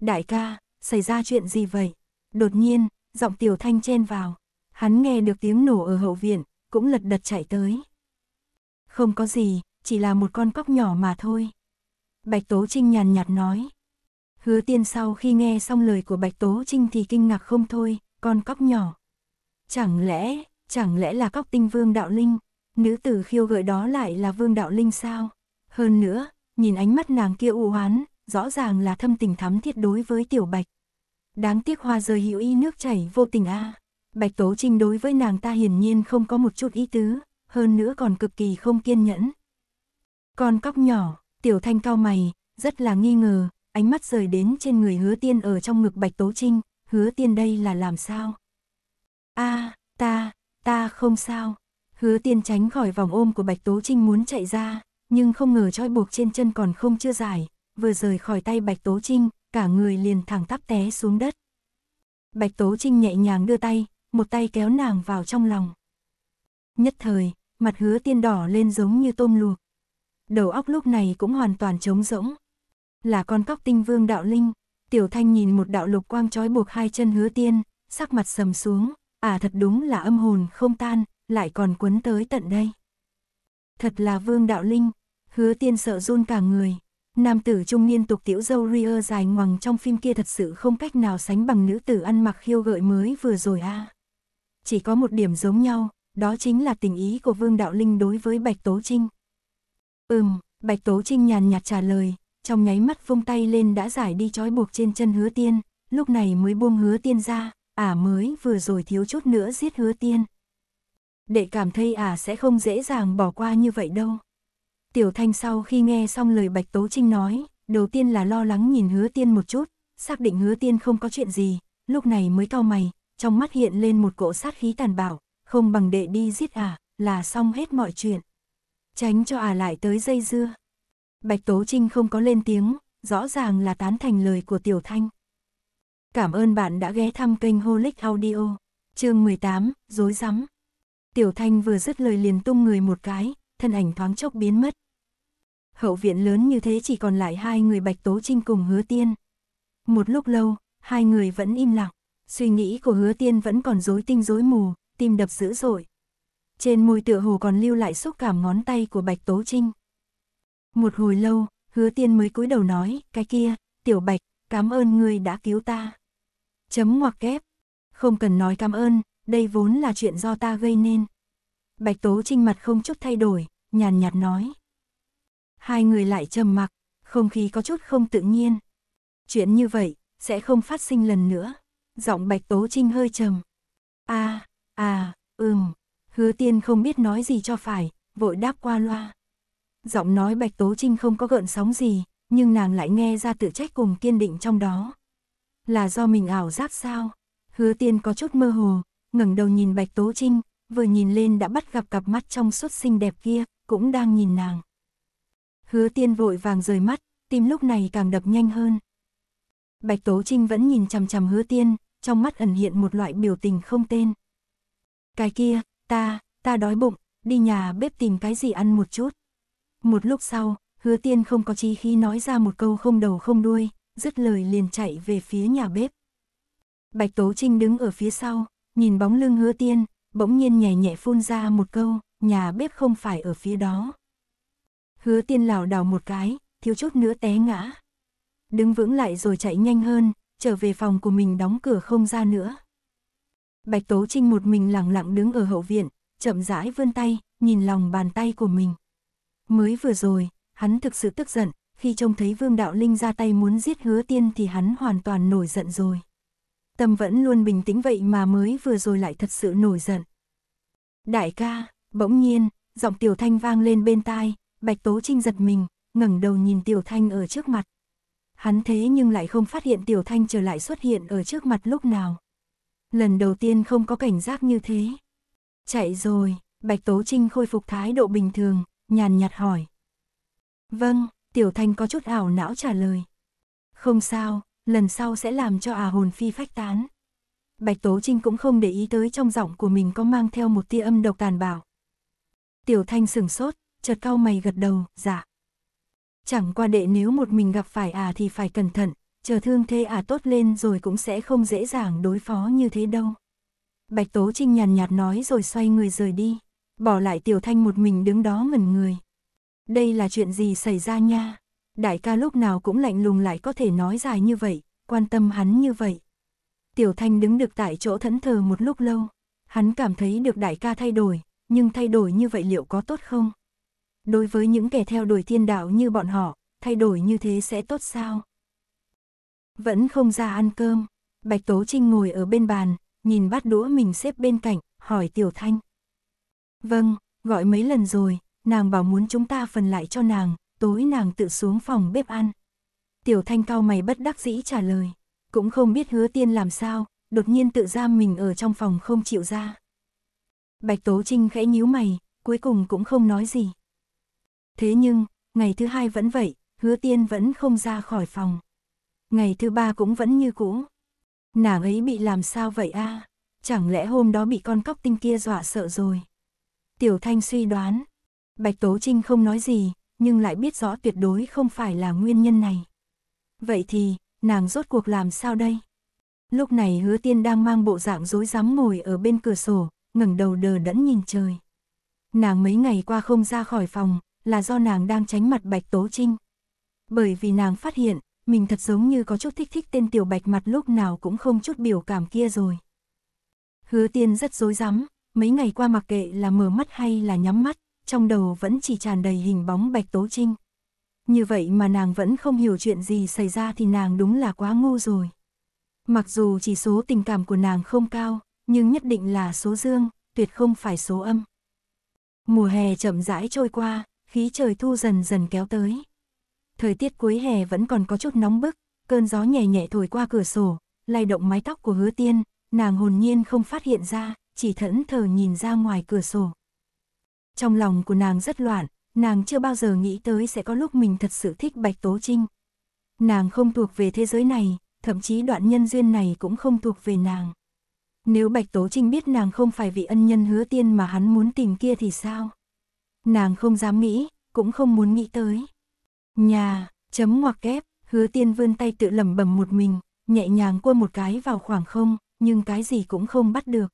Đại ca, xảy ra chuyện gì vậy? Đột nhiên, giọng tiểu thanh chen vào. Hắn nghe được tiếng nổ ở hậu viện, cũng lật đật chạy tới. Không có gì, chỉ là một con cóc nhỏ mà thôi. Bạch Tố Trinh nhàn nhạt nói. Hứa tiên sau khi nghe xong lời của Bạch Tố Trinh thì kinh ngạc không thôi, con cóc nhỏ. Chẳng lẽ, chẳng lẽ là cóc tinh vương đạo linh, nữ tử khiêu gợi đó lại là vương đạo linh sao? Hơn nữa, nhìn ánh mắt nàng kia u hoán, rõ ràng là thâm tình thắm thiết đối với tiểu bạch. Đáng tiếc hoa rơi hữu y nước chảy vô tình a. Bạch Tố Trinh đối với nàng ta hiển nhiên không có một chút ý tứ, hơn nữa còn cực kỳ không kiên nhẫn. Con cóc nhỏ, tiểu thanh cao mày, rất là nghi ngờ, ánh mắt rời đến trên người hứa tiên ở trong ngực Bạch Tố Trinh, hứa tiên đây là làm sao? a à, ta, ta không sao. Hứa tiên tránh khỏi vòng ôm của Bạch Tố Trinh muốn chạy ra, nhưng không ngờ trói buộc trên chân còn không chưa dài, vừa rời khỏi tay Bạch Tố Trinh, cả người liền thẳng tắp té xuống đất. Bạch Tố Trinh nhẹ nhàng đưa tay, một tay kéo nàng vào trong lòng. Nhất thời, mặt hứa tiên đỏ lên giống như tôm luộc. Đầu óc lúc này cũng hoàn toàn trống rỗng. Là con cóc tinh vương đạo linh, Tiểu Thanh nhìn một đạo lục quang trói buộc hai chân hứa tiên, sắc mặt sầm xuống, à thật đúng là âm hồn không tan, lại còn quấn tới tận đây. Thật là vương đạo linh, hứa tiên sợ run cả người. Nam tử trung niên tục tiểu dâu ria dài ngoằng trong phim kia thật sự không cách nào sánh bằng nữ tử ăn mặc khiêu gợi mới vừa rồi a. Chỉ có một điểm giống nhau, đó chính là tình ý của Vương Đạo Linh đối với Bạch Tố Trinh. Ừm, Bạch Tố Trinh nhàn nhạt trả lời, trong nháy mắt vung tay lên đã giải đi trói buộc trên chân hứa tiên, lúc này mới buông hứa tiên ra, ả à mới vừa rồi thiếu chút nữa giết hứa tiên. Đệ cảm thấy ả à sẽ không dễ dàng bỏ qua như vậy đâu. Tiểu thanh sau khi nghe xong lời Bạch Tố Trinh nói, đầu tiên là lo lắng nhìn hứa tiên một chút, xác định hứa tiên không có chuyện gì, lúc này mới cau mày, trong mắt hiện lên một cỗ sát khí tàn bạo, không bằng đệ đi giết ả, à, là xong hết mọi chuyện. Tránh cho ả à lại tới dây dưa. Bạch Tố Trinh không có lên tiếng, rõ ràng là tán thành lời của Tiểu Thanh. Cảm ơn bạn đã ghé thăm kênh Holic Audio. Chương 18, dối rắm. Tiểu Thanh vừa dứt lời liền tung người một cái, thân ảnh thoáng chốc biến mất. Hậu viện lớn như thế chỉ còn lại hai người Bạch Tố Trinh cùng Hứa Tiên. Một lúc lâu, hai người vẫn im lặng, suy nghĩ của Hứa Tiên vẫn còn rối tinh rối mù, tim đập dữ dội. Trên môi tựa hồ còn lưu lại xúc cảm ngón tay của Bạch Tố Trinh. Một hồi lâu, hứa tiên mới cúi đầu nói, cái kia, tiểu bạch, cảm ơn ngươi đã cứu ta. Chấm ngoặc kép. Không cần nói cảm ơn, đây vốn là chuyện do ta gây nên. Bạch Tố Trinh mặt không chút thay đổi, nhàn nhạt nói. Hai người lại trầm mặc, không khí có chút không tự nhiên. Chuyện như vậy, sẽ không phát sinh lần nữa. Giọng Bạch Tố Trinh hơi trầm. a à, à, ừm, hứa tiên không biết nói gì cho phải, vội đáp qua loa. Giọng nói Bạch Tố Trinh không có gợn sóng gì, nhưng nàng lại nghe ra tự trách cùng kiên định trong đó. Là do mình ảo giác sao? Hứa tiên có chút mơ hồ, ngẩng đầu nhìn Bạch Tố Trinh, vừa nhìn lên đã bắt gặp cặp mắt trong suốt xinh đẹp kia, cũng đang nhìn nàng. Hứa tiên vội vàng rời mắt, tim lúc này càng đập nhanh hơn. Bạch Tố Trinh vẫn nhìn chằm chằm hứa tiên, trong mắt ẩn hiện một loại biểu tình không tên. Cái kia, ta, ta đói bụng, đi nhà bếp tìm cái gì ăn một chút. Một lúc sau, hứa tiên không có chí khi nói ra một câu không đầu không đuôi, dứt lời liền chạy về phía nhà bếp. Bạch Tố Trinh đứng ở phía sau, nhìn bóng lưng hứa tiên, bỗng nhiên nhẹ nhẹ phun ra một câu, nhà bếp không phải ở phía đó. Hứa tiên lảo đảo một cái, thiếu chút nữa té ngã. Đứng vững lại rồi chạy nhanh hơn, trở về phòng của mình đóng cửa không ra nữa. Bạch Tố Trinh một mình lặng lặng đứng ở hậu viện, chậm rãi vươn tay, nhìn lòng bàn tay của mình. Mới vừa rồi, hắn thực sự tức giận, khi trông thấy Vương Đạo Linh ra tay muốn giết hứa tiên thì hắn hoàn toàn nổi giận rồi. Tâm vẫn luôn bình tĩnh vậy mà mới vừa rồi lại thật sự nổi giận. Đại ca, bỗng nhiên, giọng Tiểu Thanh vang lên bên tai, Bạch Tố Trinh giật mình, ngẩng đầu nhìn Tiểu Thanh ở trước mặt. Hắn thế nhưng lại không phát hiện Tiểu Thanh trở lại xuất hiện ở trước mặt lúc nào. Lần đầu tiên không có cảnh giác như thế. Chạy rồi, Bạch Tố Trinh khôi phục thái độ bình thường, nhàn nhạt hỏi. Vâng, Tiểu Thanh có chút ảo não trả lời. Không sao, lần sau sẽ làm cho à hồn phi phách tán. Bạch Tố Trinh cũng không để ý tới trong giọng của mình có mang theo một tia âm độc tàn bạo. Tiểu Thanh sửng sốt, chợt cau mày gật đầu, dạ. Chẳng qua đệ nếu một mình gặp phải à thì phải cẩn thận, chờ thương thế à tốt lên rồi cũng sẽ không dễ dàng đối phó như thế đâu. Bạch Tố Trinh nhàn nhạt nói rồi xoay người rời đi bỏ lại Tiểu Thanh một mình đứng đó ngẩn người. Đây là chuyện gì xảy ra nha? Đại ca lúc nào cũng lạnh lùng lại có thể nói dài như vậy, quan tâm hắn như vậy. Tiểu Thanh đứng được tại chỗ thẫn thờ một lúc lâu, hắn cảm thấy được đại ca thay đổi, nhưng thay đổi như vậy liệu có tốt không? Đối với những kẻ theo đuổi thiên đạo như bọn họ, thay đổi như thế sẽ tốt sao? Vẫn không ra ăn cơm, Bạch Tố Trinh ngồi ở bên bàn, nhìn bát đũa mình xếp bên cạnh, hỏi Tiểu Thanh. Vâng, gọi mấy lần rồi, nàng bảo muốn chúng ta phần lại cho nàng, tối nàng tự xuống phòng bếp ăn. Tiểu thanh cao mày bất đắc dĩ trả lời, cũng không biết hứa tiên làm sao, đột nhiên tự giam mình ở trong phòng không chịu ra. Bạch Tố Trinh khẽ nhíu mày, cuối cùng cũng không nói gì. Thế nhưng, ngày thứ hai vẫn vậy, hứa tiên vẫn không ra khỏi phòng. Ngày thứ ba cũng vẫn như cũ. Nàng ấy bị làm sao vậy a? À? Chẳng lẽ hôm đó bị con cóc tinh kia dọa sợ rồi? Tiểu Thanh suy đoán. Bạch Tố Trinh không nói gì, nhưng lại biết rõ tuyệt đối không phải là nguyên nhân này. Vậy thì, nàng rốt cuộc làm sao đây? Lúc này hứa tiên đang mang bộ dạng dối rắm ngồi ở bên cửa sổ, ngẩng đầu đờ đẫn nhìn trời. Nàng mấy ngày qua không ra khỏi phòng, là do nàng đang tránh mặt Bạch Tố Trinh. Bởi vì nàng phát hiện, mình thật giống như có chút thích thích tên tiểu bạch mặt lúc nào cũng không chút biểu cảm kia rồi. Hứa tiên rất dối rắm, mấy ngày qua mặc kệ là mở mắt hay là nhắm mắt, trong đầu vẫn chỉ tràn đầy hình bóng Bạch Tố Trinh. Như vậy mà nàng vẫn không hiểu chuyện gì xảy ra thì nàng đúng là quá ngu rồi. Mặc dù chỉ số tình cảm của nàng không cao, nhưng nhất định là số dương, tuyệt không phải số âm. Mùa hè chậm rãi trôi qua, khí trời thu dần dần kéo tới. Thời tiết cuối hè vẫn còn có chút nóng bức, cơn gió nhẹ nhẹ thổi qua cửa sổ, lay động mái tóc của hứa tiên, nàng hồn nhiên không phát hiện ra, chỉ thẫn thờ nhìn ra ngoài cửa sổ. Trong lòng của nàng rất loạn, nàng chưa bao giờ nghĩ tới sẽ có lúc mình thật sự thích Bạch Tố Trinh. Nàng không thuộc về thế giới này, thậm chí đoạn nhân duyên này cũng không thuộc về nàng. Nếu Bạch Tố Trinh biết nàng không phải vị ân nhân hứa tiên mà hắn muốn tìm kia thì sao? Nàng không dám nghĩ, cũng không muốn nghĩ tới. Nhà, chấm ngoặc kép, hứa tiên vươn tay tự lẩm bẩm một mình, nhẹ nhàng qua một cái vào khoảng không, nhưng cái gì cũng không bắt được.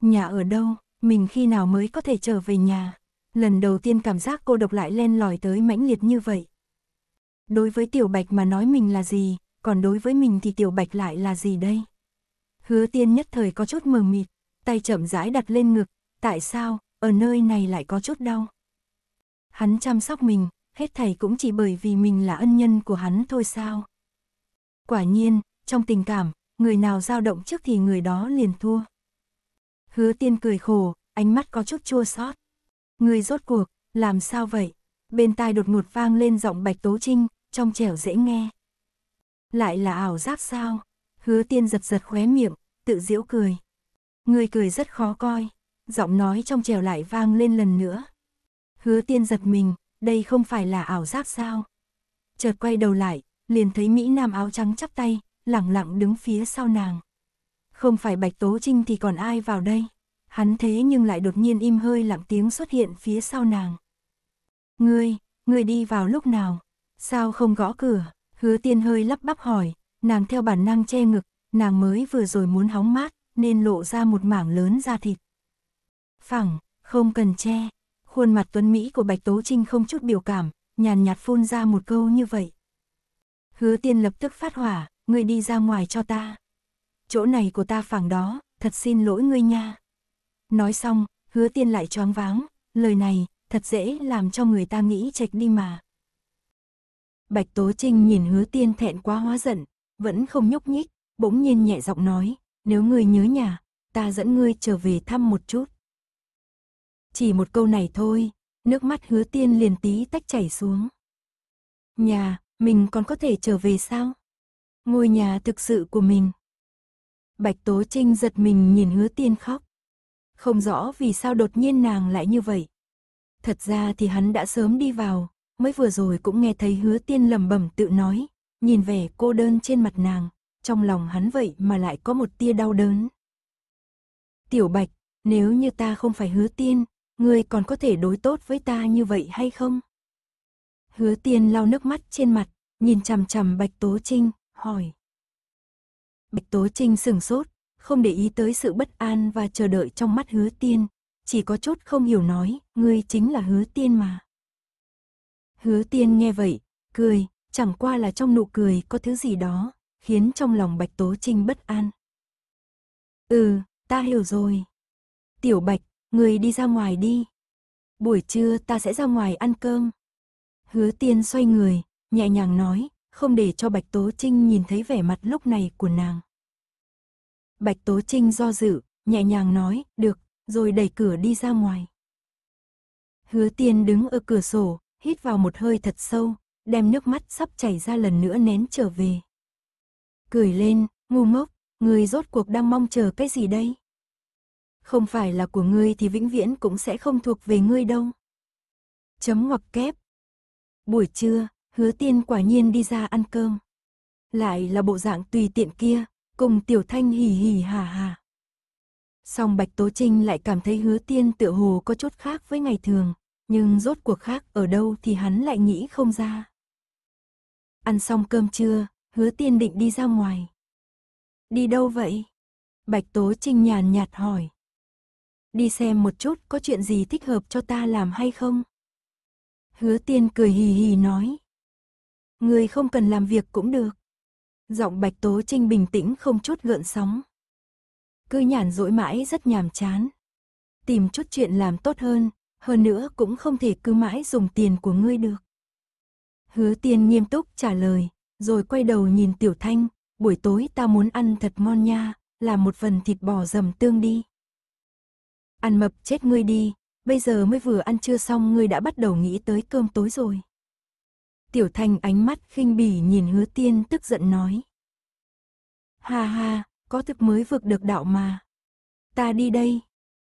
Nhà ở đâu, mình khi nào mới có thể trở về nhà? Lần đầu tiên cảm giác cô độc lại len lỏi tới mãnh liệt như vậy. Đối với Tiểu Bạch mà nói mình là gì, còn đối với mình thì Tiểu Bạch lại là gì đây? Hứa tiên nhất thời có chút mờ mịt, tay chậm rãi đặt lên ngực, tại sao, ở nơi này lại có chút đau? Hắn chăm sóc mình, hết thảy cũng chỉ bởi vì mình là ân nhân của hắn thôi sao? Quả nhiên, trong tình cảm, người nào dao động trước thì người đó liền thua. Hứa tiên cười khổ, ánh mắt có chút chua xót. Người rốt cuộc, làm sao vậy? Bên tai đột ngột vang lên giọng Bạch Tố Trinh, trong trẻo dễ nghe. Lại là ảo giác sao? Hứa tiên giật giật khóe miệng, tự giễu cười. Người cười rất khó coi, giọng nói trong trẻo lại vang lên lần nữa. Hứa tiên giật mình, đây không phải là ảo giác sao? Chợt quay đầu lại, liền thấy Mỹ Nam áo trắng chắp tay, lặng lặng đứng phía sau nàng. Không phải Bạch Tố Trinh thì còn ai vào đây? Hắn thế nhưng lại đột nhiên im hơi lặng tiếng xuất hiện phía sau nàng. Ngươi, ngươi đi vào lúc nào? Sao không gõ cửa? Hứa tiên hơi lắp bắp hỏi, nàng theo bản năng che ngực, nàng mới vừa rồi muốn hóng mát, nên lộ ra một mảng lớn da thịt. Phẳng, không cần che. Khuôn mặt tuấn Mỹ của Bạch Tố Trinh không chút biểu cảm, nhàn nhạt phun ra một câu như vậy. Hứa tiên lập tức phát hỏa, ngươi đi ra ngoài cho ta chỗ này của ta phẳng đó, thật xin lỗi ngươi nha. Nói xong, hứa tiên lại choáng váng, lời này, thật dễ làm cho người ta nghĩ trạch đi mà. Bạch Tố Trinh nhìn hứa tiên thẹn quá hóa giận, vẫn không nhúc nhích, bỗng nhiên nhẹ giọng nói, nếu ngươi nhớ nhà, ta dẫn ngươi trở về thăm một chút. Chỉ một câu này thôi, nước mắt hứa tiên liền tí tách chảy xuống. Nhà, mình còn có thể trở về sao? Ngôi nhà thực sự của mình. Bạch Tố Trinh giật mình nhìn hứa tiên khóc. Không rõ vì sao đột nhiên nàng lại như vậy. Thật ra thì hắn đã sớm đi vào, mới vừa rồi cũng nghe thấy hứa tiên lầm bẩm tự nói, nhìn vẻ cô đơn trên mặt nàng, trong lòng hắn vậy mà lại có một tia đau đớn. Tiểu Bạch, nếu như ta không phải hứa tiên, ngươi còn có thể đối tốt với ta như vậy hay không? Hứa tiên lau nước mắt trên mặt, nhìn chằm chằm Bạch Tố Trinh, hỏi. Bạch Tố Trinh sừng sốt, không để ý tới sự bất an và chờ đợi trong mắt hứa tiên, chỉ có chút không hiểu nói, ngươi chính là hứa tiên mà. Hứa tiên nghe vậy, cười, chẳng qua là trong nụ cười có thứ gì đó, khiến trong lòng Bạch Tố Trinh bất an. Ừ, ta hiểu rồi. Tiểu Bạch, người đi ra ngoài đi. Buổi trưa ta sẽ ra ngoài ăn cơm. Hứa tiên xoay người, nhẹ nhàng nói, không để cho Bạch Tố Trinh nhìn thấy vẻ mặt lúc này của nàng. Bạch Tố Trinh do dự, nhẹ nhàng nói, được, rồi đẩy cửa đi ra ngoài. Hứa tiên đứng ở cửa sổ, hít vào một hơi thật sâu, đem nước mắt sắp chảy ra lần nữa nén trở về. Cười lên, ngu ngốc, người rốt cuộc đang mong chờ cái gì đây? Không phải là của ngươi thì vĩnh viễn cũng sẽ không thuộc về ngươi đâu. Chấm ngoặc kép. Buổi trưa, hứa tiên quả nhiên đi ra ăn cơm. Lại là bộ dạng tùy tiện kia, cùng tiểu thanh hì hì hà hà. Song Bạch Tố Trinh lại cảm thấy hứa tiên tựa hồ có chút khác với ngày thường, nhưng rốt cuộc khác ở đâu thì hắn lại nghĩ không ra. Ăn xong cơm trưa, hứa tiên định đi ra ngoài. Đi đâu vậy? Bạch Tố Trinh nhàn nhạt hỏi. Đi xem một chút có chuyện gì thích hợp cho ta làm hay không? Hứa tiên cười hì hì nói. Người không cần làm việc cũng được. Giọng Bạch Tố Trinh bình tĩnh không chút gợn sóng. Cứ nhàn rỗi mãi rất nhàm chán. Tìm chút chuyện làm tốt hơn, hơn nữa cũng không thể cứ mãi dùng tiền của ngươi được. Hứa tiên nghiêm túc trả lời, rồi quay đầu nhìn Tiểu Thanh, buổi tối ta muốn ăn thật ngon nha, làm một phần thịt bò dầm tương đi. Ăn mập chết ngươi đi, bây giờ mới vừa ăn trưa xong ngươi đã bắt đầu nghĩ tới cơm tối rồi. Tiểu Thanh ánh mắt khinh bỉ nhìn hứa tiên tức giận nói. Ha ha, có thực mới vượt được đạo mà. Ta đi đây.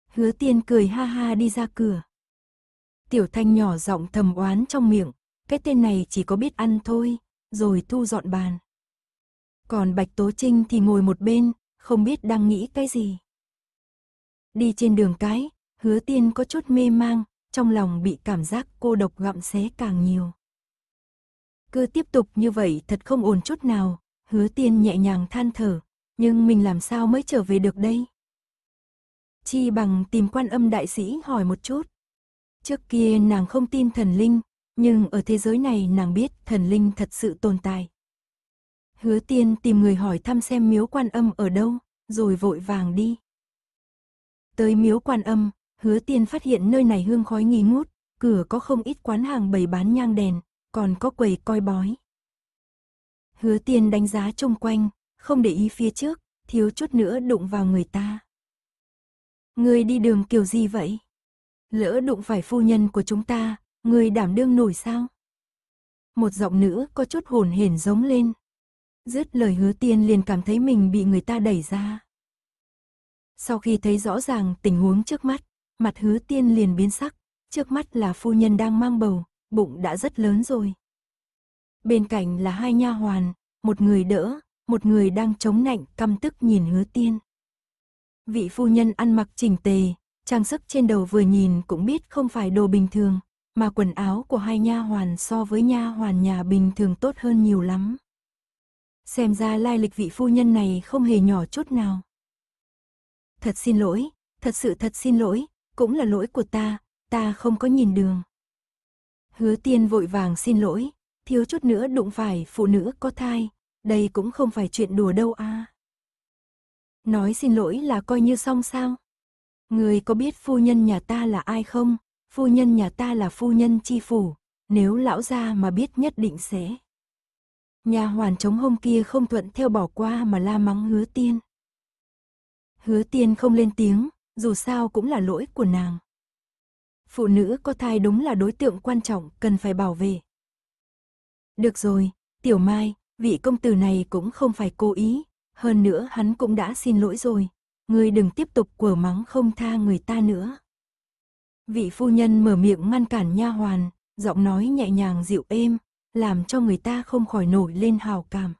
Hứa tiên cười ha ha đi ra cửa. Tiểu Thanh nhỏ giọng thầm oán trong miệng, cái tên này chỉ có biết ăn thôi, rồi thu dọn bàn. Còn Bạch Tố Trinh thì ngồi một bên, không biết đang nghĩ cái gì. Đi trên đường cái, hứa tiên có chút mê mang, trong lòng bị cảm giác cô độc gặm xé càng nhiều. Cứ tiếp tục như vậy thật không ổn chút nào, hứa tiên nhẹ nhàng than thở, nhưng mình làm sao mới trở về được đây? Chi bằng tìm quan âm đại sĩ hỏi một chút. Trước kia nàng không tin thần linh, nhưng ở thế giới này nàng biết thần linh thật sự tồn tại. Hứa tiên tìm người hỏi thăm xem miếu quan âm ở đâu, rồi vội vàng đi. Tới miếu quan âm, hứa tiên phát hiện nơi này hương khói nghi ngút, cửa có không ít quán hàng bày bán nhang đèn, còn có quầy coi bói. Hứa tiên đánh giá chung quanh, không để ý phía trước, thiếu chút nữa đụng vào người ta. người đi đường kiểu gì vậy? Lỡ đụng phải phu nhân của chúng ta, người đảm đương nổi sao? Một giọng nữ có chút hồn hển giống lên. Dứt lời hứa tiên liền cảm thấy mình bị người ta đẩy ra. Sau khi thấy rõ ràng tình huống trước mắt, mặt hứa tiên liền biến sắc, trước mắt là phu nhân đang mang bầu, bụng đã rất lớn rồi. Bên cạnh là hai nha hoàn, một người đỡ, một người đang chống nạnh căm tức nhìn hứa tiên. Vị phu nhân ăn mặc chỉnh tề, trang sức trên đầu vừa nhìn cũng biết không phải đồ bình thường, mà quần áo của hai nha hoàn so với nha hoàn nhà bình thường tốt hơn nhiều lắm. Xem ra lai lịch vị phu nhân này không hề nhỏ chút nào. Thật xin lỗi, thật sự thật xin lỗi, cũng là lỗi của ta, ta không có nhìn đường. Hứa tiên vội vàng xin lỗi, thiếu chút nữa đụng phải phụ nữ có thai, đây cũng không phải chuyện đùa đâu a. À. Nói xin lỗi là coi như xong sao? Người có biết phu nhân nhà ta là ai không? Phu nhân nhà ta là phu nhân chi phủ, nếu lão gia mà biết nhất định sẽ. Nhà hoàn chống hôm kia không thuận theo bỏ qua mà la mắng hứa tiên. Hứa tiên không lên tiếng, dù sao cũng là lỗi của nàng phụ nữ có thai đúng là đối tượng quan trọng cần phải bảo vệ. Được rồi, Tiểu Mai, vị công tử này cũng không phải cố ý, hơn nữa hắn cũng đã xin lỗi rồi, ngươi đừng tiếp tục quở mắng không tha người ta nữa. Vị phu nhân mở miệng ngăn cản nha hoàn, giọng nói nhẹ nhàng dịu êm, làm cho người ta không khỏi nổi lên hào cảm.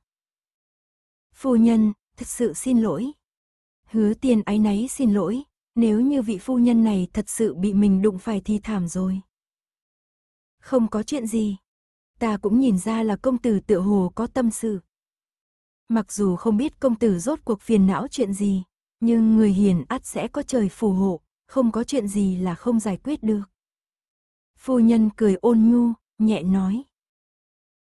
Phu nhân, thật sự xin lỗi. Hứa tiền ái náy xin lỗi, nếu như vị phu nhân này thật sự bị mình đụng phải thì thảm rồi. Không có chuyện gì. Ta cũng nhìn ra là công tử tựa hồ có tâm sự. Mặc dù không biết công tử rốt cuộc phiền não chuyện gì, nhưng người hiền ắt sẽ có trời phù hộ, không có chuyện gì là không giải quyết được. Phu nhân cười ôn nhu, nhẹ nói.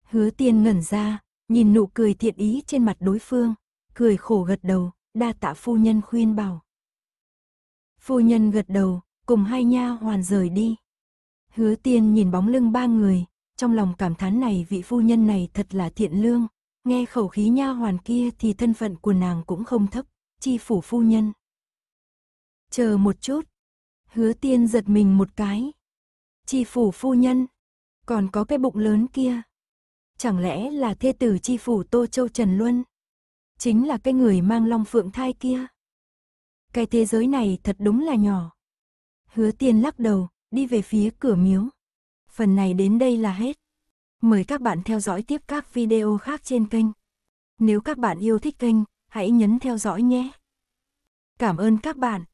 Hứa tiên ngẩn ra, nhìn nụ cười thiện ý trên mặt đối phương, cười khổ gật đầu, đa tạ phu nhân khuyên bảo. Phu nhân gật đầu, cùng hai nha hoàn rời đi. Hứa tiên nhìn bóng lưng ba người, trong lòng cảm thán này vị phu nhân này thật là thiện lương, nghe khẩu khí nha hoàn kia thì thân phận của nàng cũng không thấp, chi phủ phu nhân. Chờ một chút, hứa tiên giật mình một cái. Chi phủ phu nhân, còn có cái bụng lớn kia. Chẳng lẽ là thê tử chi phủ Tô Châu Trần Luân? Chính là cái người mang long phượng thai kia. Cái thế giới này thật đúng là nhỏ. Hứa tiên lắc đầu, đi về phía cửa miếu. Phần này đến đây là hết. Mời các bạn theo dõi tiếp các video khác trên kênh. Nếu các bạn yêu thích kênh, hãy nhấn theo dõi nhé. Cảm ơn các bạn.